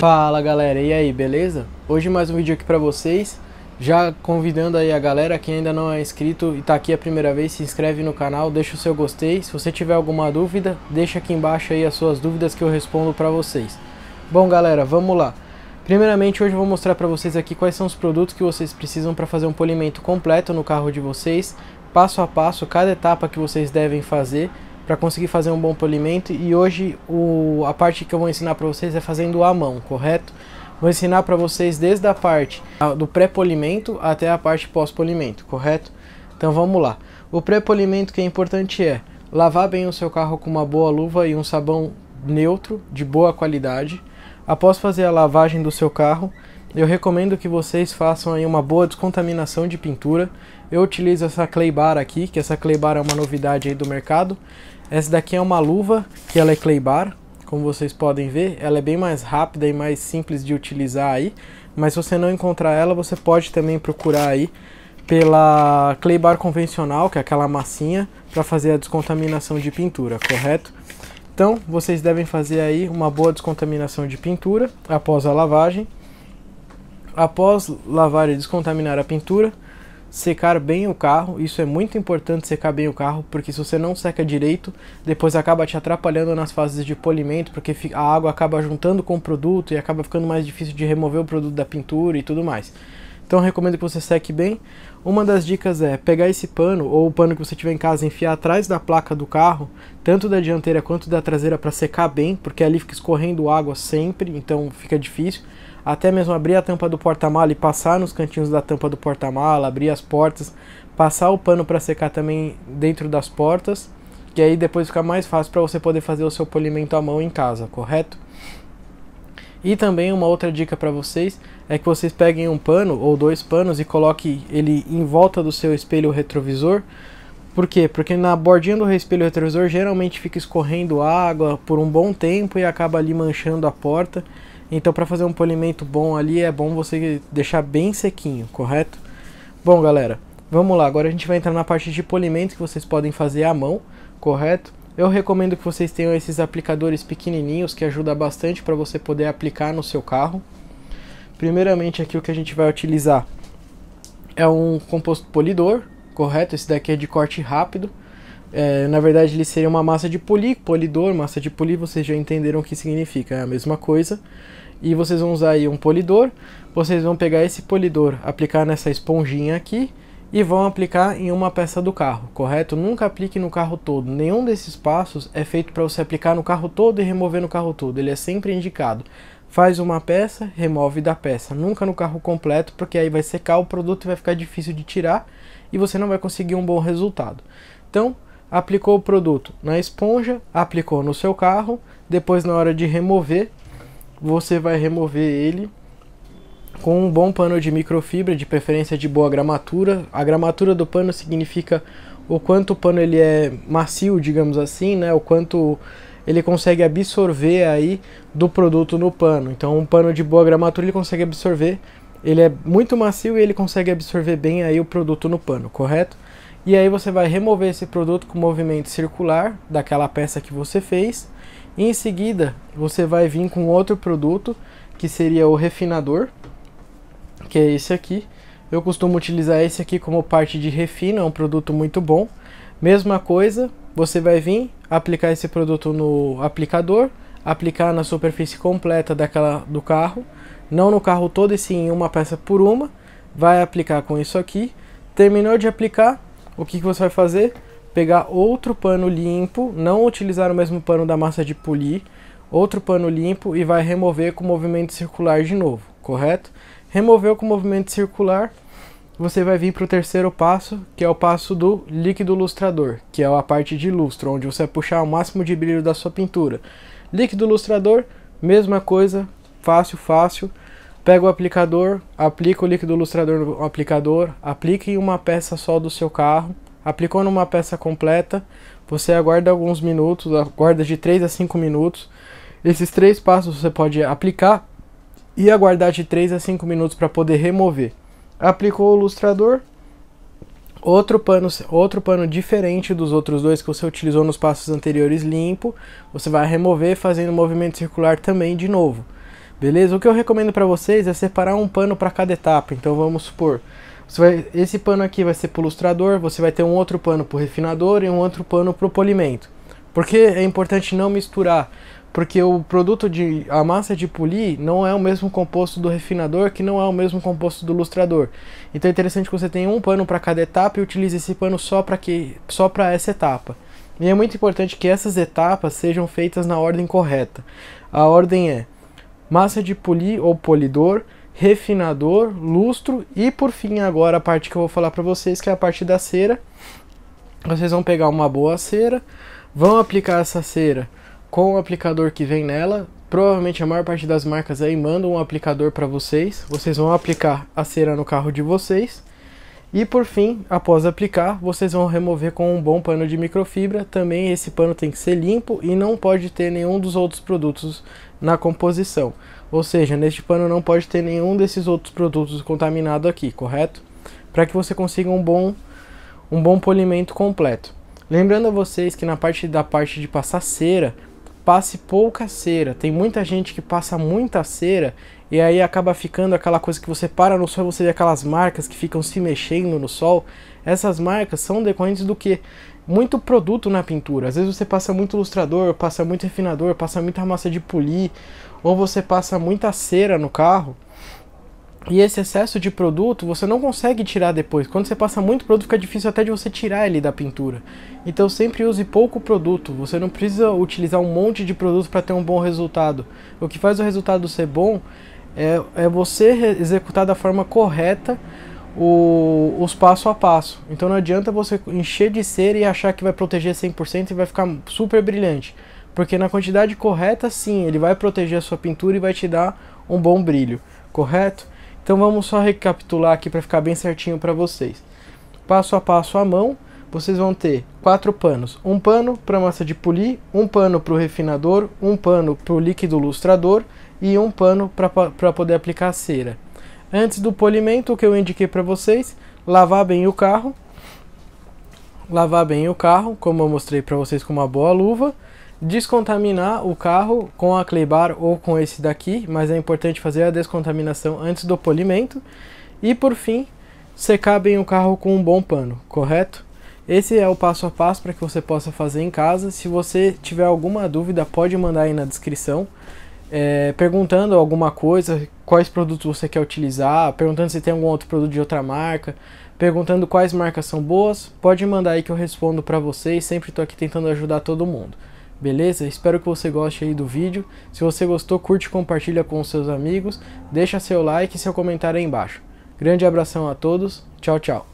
Fala galera, e aí, beleza? Hoje mais um vídeo aqui pra vocês Já convidando aí a galera que ainda não é inscrito e tá aqui a primeira vez Se inscreve no canal, deixa o seu gostei Se você tiver alguma dúvida, deixa aqui embaixo aí as suas dúvidas que eu respondo pra vocês Bom galera, vamos lá Primeiramente hoje eu vou mostrar pra vocês aqui quais são os produtos que vocês precisam para fazer um polimento completo no carro de vocês Passo a passo, cada etapa que vocês devem fazer para conseguir fazer um bom polimento. E hoje o, a parte que eu vou ensinar para vocês é fazendo à mão, correto? Vou ensinar para vocês desde a parte do pré-polimento até a parte pós-polimento, correto? Então vamos lá. O pré-polimento que é importante é lavar bem o seu carro com uma boa luva e um sabão neutro, de boa qualidade. Após fazer a lavagem do seu carro, eu recomendo que vocês façam aí uma boa descontaminação de pintura. Eu utilizo essa clay bar aqui, que essa clay bar é uma novidade aí do mercado. Essa daqui é uma luva que ela é clay bar, como vocês podem ver, ela é bem mais rápida e mais simples de utilizar aí, mas se você não encontrar ela, você pode também procurar aí pela clay bar convencional, que é aquela massinha, para fazer a descontaminação de pintura, correto? Então, vocês devem fazer aí uma boa descontaminação de pintura após a lavagem. Após lavar e descontaminar a pintura, secar bem o carro, isso é muito importante secar bem o carro, porque se você não seca direito, depois acaba te atrapalhando nas fases de polimento, porque a água acaba juntando com o produto e acaba ficando mais difícil de remover o produto da pintura e tudo mais. Então recomendo que você seque bem. Uma das dicas é pegar esse pano ou o pano que você tiver em casa, enfiar atrás da placa do carro, tanto da dianteira quanto da traseira para secar bem, porque ali fica escorrendo água sempre, então fica difícil até mesmo abrir a tampa do porta-mala e passar nos cantinhos da tampa do porta-mala, abrir as portas, passar o pano para secar também dentro das portas, que aí depois fica mais fácil para você poder fazer o seu polimento à mão em casa, correto? E também uma outra dica para vocês é que vocês peguem um pano ou dois panos e coloque ele em volta do seu espelho retrovisor. Por quê? Porque na bordinha do espelho retrovisor geralmente fica escorrendo água por um bom tempo e acaba ali manchando a porta. Então, para fazer um polimento bom ali, é bom você deixar bem sequinho, correto? Bom, galera, vamos lá. Agora a gente vai entrar na parte de polimento que vocês podem fazer à mão, correto? Eu recomendo que vocês tenham esses aplicadores pequenininhos que ajuda bastante para você poder aplicar no seu carro. Primeiramente aqui o que a gente vai utilizar é um composto polidor, correto? Esse daqui é de corte rápido. É, na verdade, ele seria uma massa de poli, polidor, massa de poli, vocês já entenderam o que significa, é a mesma coisa. E vocês vão usar aí um polidor, vocês vão pegar esse polidor, aplicar nessa esponjinha aqui e vão aplicar em uma peça do carro, correto? Nunca aplique no carro todo, nenhum desses passos é feito para você aplicar no carro todo e remover no carro todo, ele é sempre indicado. Faz uma peça, remove da peça, nunca no carro completo, porque aí vai secar o produto e vai ficar difícil de tirar e você não vai conseguir um bom resultado. Então, aplicou o produto na esponja, aplicou no seu carro, depois na hora de remover, você vai remover ele com um bom pano de microfibra, de preferência de boa gramatura. A gramatura do pano significa o quanto o pano ele é macio, digamos assim, né? O quanto ele consegue absorver aí do produto no pano. Então, um pano de boa gramatura ele consegue absorver, ele é muito macio e ele consegue absorver bem aí o produto no pano, correto? E aí você vai remover esse produto com movimento circular daquela peça que você fez. E em seguida, você vai vir com outro produto, que seria o refinador, que é esse aqui. Eu costumo utilizar esse aqui como parte de refino, é um produto muito bom. Mesma coisa, você vai vir aplicar esse produto no aplicador, aplicar na superfície completa daquela do carro, não no carro todo e sim em uma peça por uma. Vai aplicar com isso aqui. Terminou de aplicar, o que, que você vai fazer? Pegar outro pano limpo, não utilizar o mesmo pano da massa de polir, outro pano limpo e vai remover com movimento circular de novo, correto? Removeu com movimento circular, você vai vir para o terceiro passo, que é o passo do líquido lustrador, que é a parte de lustro, onde você vai puxar o máximo de brilho da sua pintura. Líquido lustrador, mesma coisa, fácil, fácil. Pega o aplicador, aplica o líquido lustrador no aplicador, aplica em uma peça só do seu carro. Aplicou numa peça completa, você aguarda alguns minutos, aguarda de 3 a 5 minutos. Esses três passos você pode aplicar e aguardar de 3 a 5 minutos para poder remover. Aplicou o lustrador, outro pano, outro pano diferente dos outros dois que você utilizou nos passos anteriores limpo, você vai remover fazendo movimento circular também de novo. Beleza? O que eu recomendo para vocês é separar um pano para cada etapa. Então vamos supor, vai, esse pano aqui vai ser para o lustrador, você vai ter um outro pano para o refinador e um outro pano para o polimento. Porque é importante não misturar, porque o produto de a massa de polir não é o mesmo composto do refinador, que não é o mesmo composto do lustrador. Então é interessante que você tenha um pano para cada etapa e utilize esse pano só para que só para essa etapa. E é muito importante que essas etapas sejam feitas na ordem correta. A ordem é massa de polir ou polidor, refinador, lustro e por fim agora a parte que eu vou falar para vocês que é a parte da cera. Vocês vão pegar uma boa cera, vão aplicar essa cera com o aplicador que vem nela. Provavelmente a maior parte das marcas aí mandam um aplicador para vocês. Vocês vão aplicar a cera no carro de vocês. E por fim, após aplicar, vocês vão remover com um bom pano de microfibra. Também esse pano tem que ser limpo e não pode ter nenhum dos outros produtos na composição. Ou seja, neste pano não pode ter nenhum desses outros produtos contaminado aqui, correto? Para que você consiga um bom, um bom polimento completo. Lembrando a vocês que na parte da parte de passar cera, passe pouca cera. Tem muita gente que passa muita cera e aí acaba ficando aquela coisa que você para no sol, você vê aquelas marcas que ficam se mexendo no sol. Essas marcas são decorrentes do que? Muito produto na pintura. Às vezes você passa muito ilustrador, passa muito refinador, passa muita massa de polir, ou você passa muita cera no carro e esse excesso de produto você não consegue tirar depois. Quando você passa muito produto, fica difícil até de você tirar ele da pintura. Então sempre use pouco produto. Você não precisa utilizar um monte de produto para ter um bom resultado. O que faz o resultado ser bom é, é você executar da forma correta o, os passo a passo. Então não adianta você encher de cera e achar que vai proteger 100% e vai ficar super brilhante. Porque na quantidade correta, sim, ele vai proteger a sua pintura e vai te dar um bom brilho, correto? Então vamos só recapitular aqui para ficar bem certinho para vocês. Passo a passo à mão, vocês vão ter quatro panos. Um pano para massa de polir, um pano para o refinador, um pano para o líquido lustrador e um pano para poder aplicar a cera. Antes do polimento, o que eu indiquei para vocês, lavar bem o carro. Lavar bem o carro, como eu mostrei para vocês com uma boa luva descontaminar o carro com a Bar ou com esse daqui, mas é importante fazer a descontaminação antes do polimento. E por fim, secar bem o carro com um bom pano, correto? Esse é o passo a passo para que você possa fazer em casa. Se você tiver alguma dúvida, pode mandar aí na descrição. É, perguntando alguma coisa, quais produtos você quer utilizar, perguntando se tem algum outro produto de outra marca, perguntando quais marcas são boas, pode mandar aí que eu respondo para vocês. Sempre estou aqui tentando ajudar todo mundo. Beleza? Espero que você goste aí do vídeo. Se você gostou, curte e compartilha com seus amigos. Deixa seu like e seu comentário aí embaixo. Grande abração a todos. Tchau, tchau.